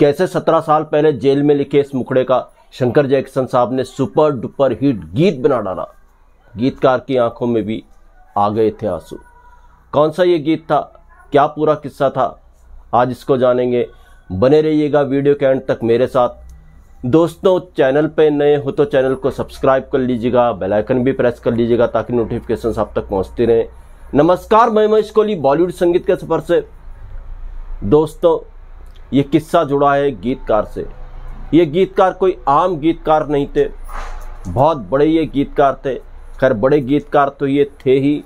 कैसे सत्रह साल पहले जेल में लिखे इस मुखड़े का शंकर जैक्सन साहब ने सुपर डुपर हिट गीत बना डाला गीतकार की आंखों में भी आ गए थे आंसू कौन सा ये गीत था क्या पूरा किस्सा था आज इसको जानेंगे बने रहिएगा वीडियो के एंड तक मेरे साथ दोस्तों चैनल पे नए हो तो चैनल को सब्सक्राइब कर लीजिएगा बेल आइकन भी प्रेस कर लीजिएगा ताकि नोटिफिकेशन आप तक पहुंचते रहें नमस्कार मैं महेश कोहली बॉलीवुड संगीत के सफर से दोस्तों ये किस्सा जुड़ा है गीतकार से ये गीतकार कोई आम गीतकार नहीं थे बहुत बड़े ये गीतकार थे खैर बड़े गीतकार तो ये थे ही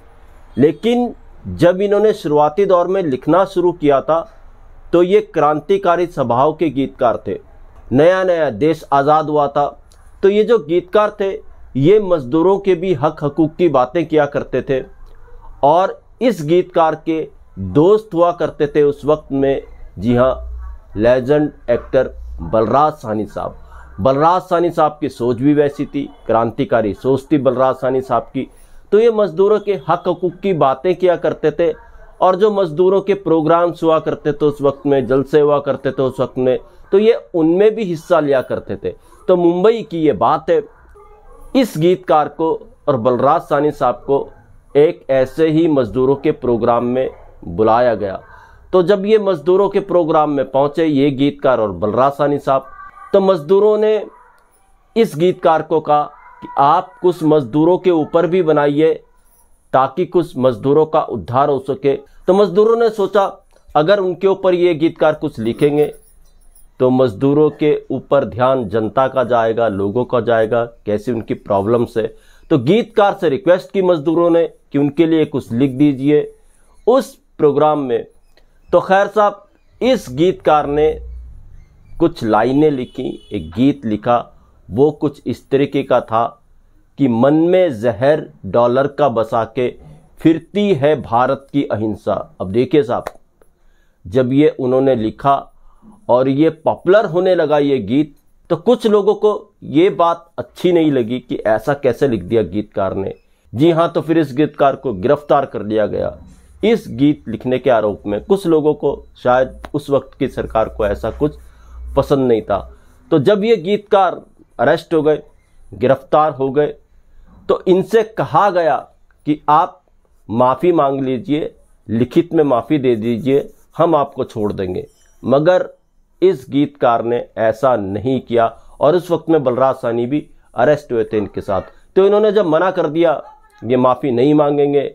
लेकिन जब इन्होंने शुरुआती दौर में लिखना शुरू किया था तो ये क्रांतिकारी स्वभाव के गीतकार थे नया नया देश आज़ाद हुआ था तो ये जो गीतकार थे ये मज़दूरों के भी हक हकूक़ की बातें किया करते थे और इस गीतकार के दोस्त हुआ करते थे उस वक्त में जी हाँ लेजेंड एक्टर बलराज सानी साहब बलराज सानी साहब की सोच भी वैसी थी क्रांतिकारी सोच थी बलराज सानी साहब की तो ये मज़दूरों के हक हकूक की बातें किया करते थे और जो मज़दूरों के प्रोग्राम्स हुआ करते थे उस वक्त में जलसे हुआ करते थे उस वक्त में तो ये उनमें भी हिस्सा लिया करते थे तो मुंबई की ये बात है इस गीतकार को और बलराज सानी साहब को एक ऐसे ही मज़दूरों के प्रोग्राम में बुलाया गया तो जब ये मज़दूरों के प्रोग्राम में पहुंचे ये गीतकार और बलराज सानी साहब तो मज़दूरों ने इस गीतकार को कहा कि आप कुछ मज़दूरों के ऊपर भी बनाइए ताकि कुछ मज़दूरों का उद्धार हो सके तो मज़दूरों ने सोचा अगर उनके ऊपर ये गीतकार कुछ लिखेंगे तो मज़दूरों के ऊपर ध्यान जनता का जाएगा लोगों का जाएगा कैसी उनकी प्रॉब्लम्स है तो गीतकार से रिक्वेस्ट की मज़दूरों ने कि उनके लिए कुछ लिख दीजिए उस प्रोग्राम में तो खैर साहब इस गीतकार ने कुछ लाइनें लिखी एक गीत लिखा वो कुछ इस तरीके का था कि मन में जहर डॉलर का बसा के फिरती है भारत की अहिंसा अब देखिए साहब जब ये उन्होंने लिखा और ये पॉपुलर होने लगा ये गीत तो कुछ लोगों को ये बात अच्छी नहीं लगी कि ऐसा कैसे लिख दिया गीतकार ने जी हाँ तो फिर इस गीतकार को गिरफ्तार कर लिया गया इस गीत लिखने के आरोप में कुछ लोगों को शायद उस वक्त की सरकार को ऐसा कुछ पसंद नहीं था तो जब ये गीतकार अरेस्ट हो गए गिरफ्तार हो गए तो इनसे कहा गया कि आप माफ़ी मांग लीजिए लिखित में माफ़ी दे दीजिए हम आपको छोड़ देंगे मगर इस गीतकार ने ऐसा नहीं किया और उस वक्त में बलराज सानी भी अरेस्ट हुए थे इनके साथ तो इन्होंने जब मना कर दिया ये माफ़ी नहीं मांगेंगे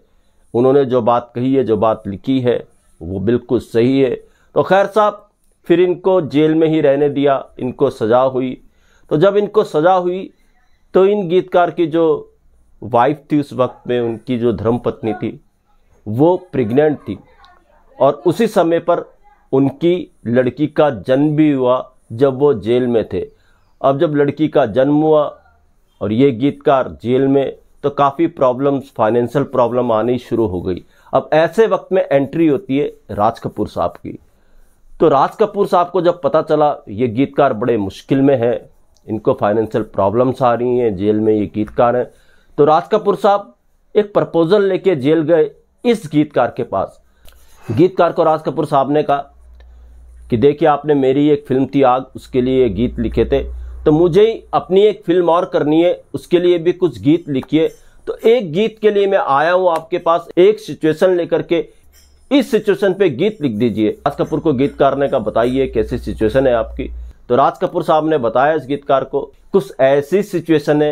उन्होंने जो बात कही है जो बात लिखी है वो बिल्कुल सही है तो खैर साहब फिर इनको जेल में ही रहने दिया इनको सज़ा हुई तो जब इनको सज़ा हुई तो इन गीतकार की जो वाइफ थी उस वक्त में उनकी जो धर्मपत्नी थी वो प्रेग्नेंट थी और उसी समय पर उनकी लड़की का जन्म भी हुआ जब वो जेल में थे अब जब लड़की का जन्म हुआ और ये गीतकार जेल में तो काफ़ी प्रॉब्लम्स फाइनेंशियल प्रॉब्लम आनी शुरू हो गई अब ऐसे वक्त में एंट्री होती है राज कपूर साहब की तो राज कपूर साहब को जब पता चला ये गीतकार बड़े मुश्किल में है इनको फाइनेंशियल प्रॉब्लम्स आ रही हैं जेल में ये गीतकार हैं तो राज कपूर साहब एक प्रपोजल लेके जेल गए इस गीतकार के पास गीतकार को राज कपूर साहब ने कहा कि देखिए आपने मेरी एक फिल्म थी आग उसके लिए गीत लिखे थे तो मुझे अपनी एक फिल्म और करनी है उसके लिए भी कुछ गीत लिखिए तो एक गीत के लिए मैं आया हूँ आपके पास एक सिचुएशन लेकर के इस सिचुएशन पे गीत लिख दीजिए राज कपूर को गीत गाने का बताइए कैसी सिचुएशन है आपकी तो राज कपूर साहब ने बताया इस गीतकार को कुछ ऐसी सिचुएशन है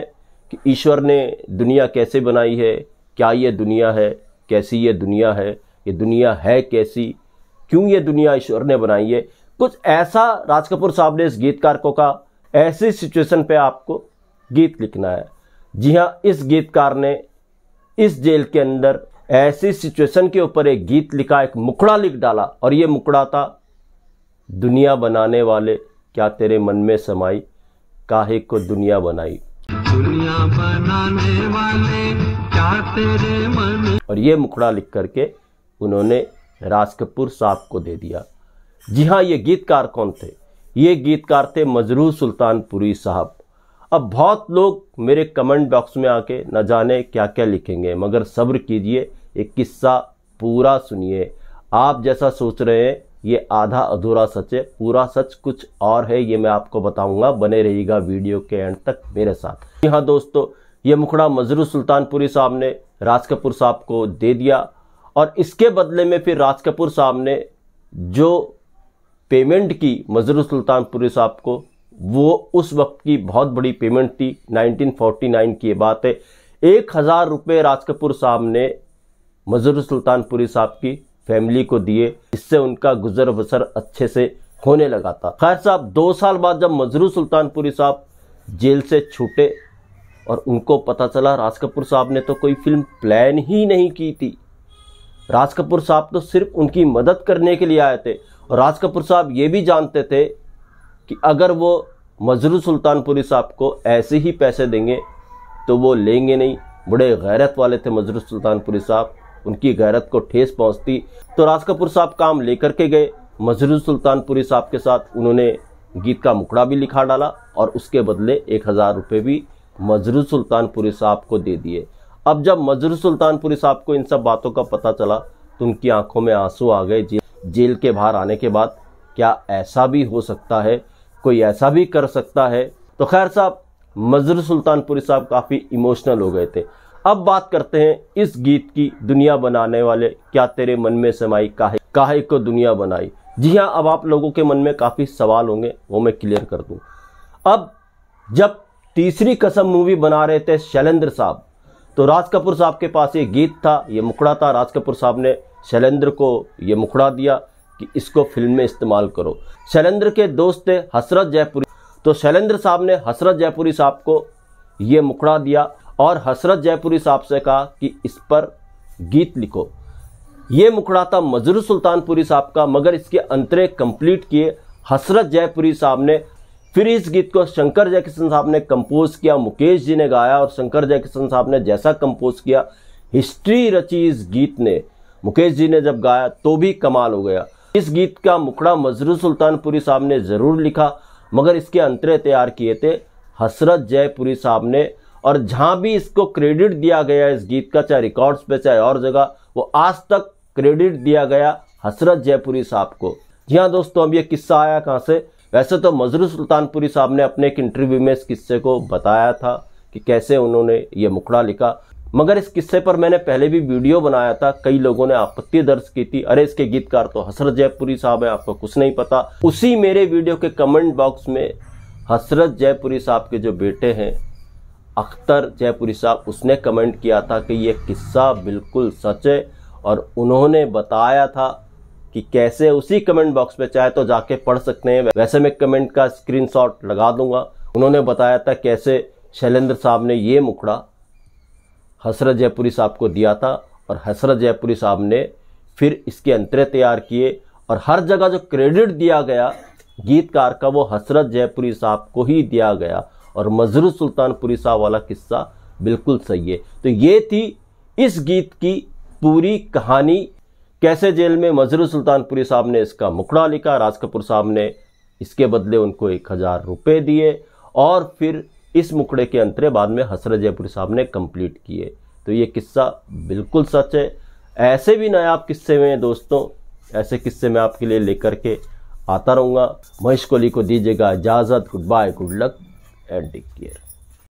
कि ईश्वर ने दुनिया कैसे बनाई है क्या ये दुनिया है कैसी ये दुनिया है ये दुनिया है कैसी क्यों ये दुनिया ईश्वर ने बनाई है कुछ ऐसा राज कपूर साहब ने इस गीतकार को कहा ऐसी सिचुएशन पे आपको गीत लिखना है जी हाँ इस गीतकार ने इस जेल के अंदर ऐसी सिचुएशन के ऊपर एक गीत लिखा एक मुकड़ा लिख डाला और ये मुकड़ा था दुनिया बनाने वाले क्या तेरे मन में समाई काहे को दुनिया बनाई दुनिया बनाने वाले क्या तेरे मन और ये मुकड़ा लिख करके उन्होंने राज कपूर साहब को दे दिया जी हाँ ये गीतकार कौन थे ये गीतकार थे मजरू सुल्तानपुरी साहब अब बहुत लोग मेरे कमेंट बॉक्स में आके न जाने क्या क्या लिखेंगे मगर सब्र कीजिए एक किस्सा पूरा सुनिए आप जैसा सोच रहे हैं ये आधा अधूरा सच है पूरा सच कुछ और है ये मैं आपको बताऊंगा बने रहिएगा वीडियो के एंड तक मेरे साथ हाँ दोस्तों ये मुखड़ा मजरू सुल्तानपुरी साहब ने राज कपूर साहब को दे दिया और इसके बदले में फिर राज कपूर साहब ने जो पेमेंट की मजर सुल्तानपुरी साहब को वो उस वक्त की बहुत बड़ी पेमेंट थी 1949 की बात है एक हज़ार रुपये राज कपूर साहब ने मजर सुल्तानपुरी साहब की फैमिली को दिए इससे उनका गुजर बसर अच्छे से होने लगा था खैर साहब दो साल बाद जब मजरू सुल्तानपुरी साहब जेल से छूटे और उनको पता चला राज कपूर साहब ने तो कोई फिल्म प्लान ही नहीं की थी राज कपूर साहब तो सिर्फ उनकी मदद करने के लिए आए थे राज कपूर साहब ये भी जानते थे कि अगर वो मजरू सुल्तानपुरी साहब को ऐसे ही पैसे देंगे तो वो लेंगे नहीं बड़े गैरत वाले थे मजरू सुल्तानपुरी साहब उनकी गैरत को ठेस पहुंचती तो राज कपूर साहब काम लेकर के गए मजरू सुल्तानपुरी साहब के साथ उन्होंने गीत का मुकड़ा भी लिखा डाला और उसके बदले एक हज़ार रुपये भी मजरू सुल्तानपुरी साहब को दे दिए अब जब मजरू सुल्तानपुरी साहब को इन सब बातों का पता चला तो उनकी आंखों में आंसू आ गए जी जेल के बाहर आने के बाद क्या ऐसा भी हो सकता है कोई ऐसा भी कर सकता है तो खैर साहब मजर सुल्तानपुरी साहब काफ़ी इमोशनल हो गए थे अब बात करते हैं इस गीत की दुनिया बनाने वाले क्या तेरे मन में समाई काहे काहे को दुनिया बनाई जी हाँ अब आप लोगों के मन में काफ़ी सवाल होंगे वो मैं क्लियर कर दूँ अब जब तीसरी कसम मूवी बना रहे थे शैलेंद्र साहब तो राज कपूर साहब के पास ये गीत था ये मुकड़ा था राज कपूर साहब ने शैलेंद्र को ये मुखड़ा दिया कि इसको फिल्म में इस्तेमाल करो शैलेंद्र के दोस्त थे हसरत जयपुरी तो शैलेंद्र साहब ने हसरत जयपुरी साहब को ये मुखड़ा दिया और हसरत जयपुरी साहब से कहा कि इस पर गीत लिखो ये मुखड़ा था मजरू सुल्तानपुरी साहब का मगर इसके अंतरे कंप्लीट किए हसरत जयपुरी साहब ने फिर इस गीत को शंकर जयकिशन साहब ने कंपोज किया मुकेश जी ने गाया और शंकर जयकिशन साहब ने जैसा कंपोज किया हिस्ट्री रची इस गीत ने मुकेश जी ने जब गाया तो भी कमाल हो गया इस गीत का मुखड़ा मजरू सुल्तानपुरी साहब ने ज़रूर लिखा मगर इसके अंतरे तैयार किए थे हसरत जयपुरी साहब ने और जहां भी इसको क्रेडिट दिया गया इस गीत का चाहे रिकॉर्ड्स पे चाहे और जगह वो आज तक क्रेडिट दिया गया हसरत जयपुरी साहब को जी हाँ दोस्तों अब ये किस्सा आया कहाँ से वैसे तो मजरू सुल्तानपुरी साहब ने अपने एक इंटरव्यू में इस किस्से को बताया था कि कैसे उन्होंने ये मुखड़ा लिखा मगर इस किस्से पर मैंने पहले भी वीडियो बनाया था कई लोगों ने आपत्ति दर्ज की थी अरे इसके गीतकार तो हसरत जयपुरी साहब है आपको कुछ नहीं पता उसी मेरे वीडियो के कमेंट बॉक्स में हसरत जयपुरी साहब के जो बेटे हैं अख्तर जयपुरी साहब उसने कमेंट किया था कि ये किस्सा बिल्कुल सच है और उन्होंने बताया था कि कैसे उसी कमेंट बॉक्स में चाहे तो जाके पढ़ सकते हैं वैसे मैं कमेंट का स्क्रीनशॉट लगा दूंगा उन्होंने बताया था कैसे शैलेंद्र साहब ने ये मुखड़ा हसरत जयपुरी साहब को दिया था और हसरत जयपुरी साहब ने फिर इसके अंतरे तैयार किए और हर जगह जो क्रेडिट दिया गया गीतकार का वो हसरत जयपुरी साहब को ही दिया गया और मजरू सुल्तानपुरी साहब वाला किस्सा बिल्कुल सही है तो ये थी इस गीत की पूरी कहानी कैसे जेल में मजरू सुल्तानपुरी साहब ने इसका मुकड़ा लिखा राज कपूर साहब ने इसके बदले उनको एक हज़ार रुपये दिए और फिर इस मुकड़े के अंतरे बाद में हसरत जयपुरी साहब ने कंप्लीट किए तो ये किस्सा बिल्कुल सच है ऐसे भी नायाब किस्से में दोस्तों ऐसे किस्से में आपके लिए लेकर के आता रहूँगा महेश कोहली को दीजिएगा इजाज़त goodbye good luck and take care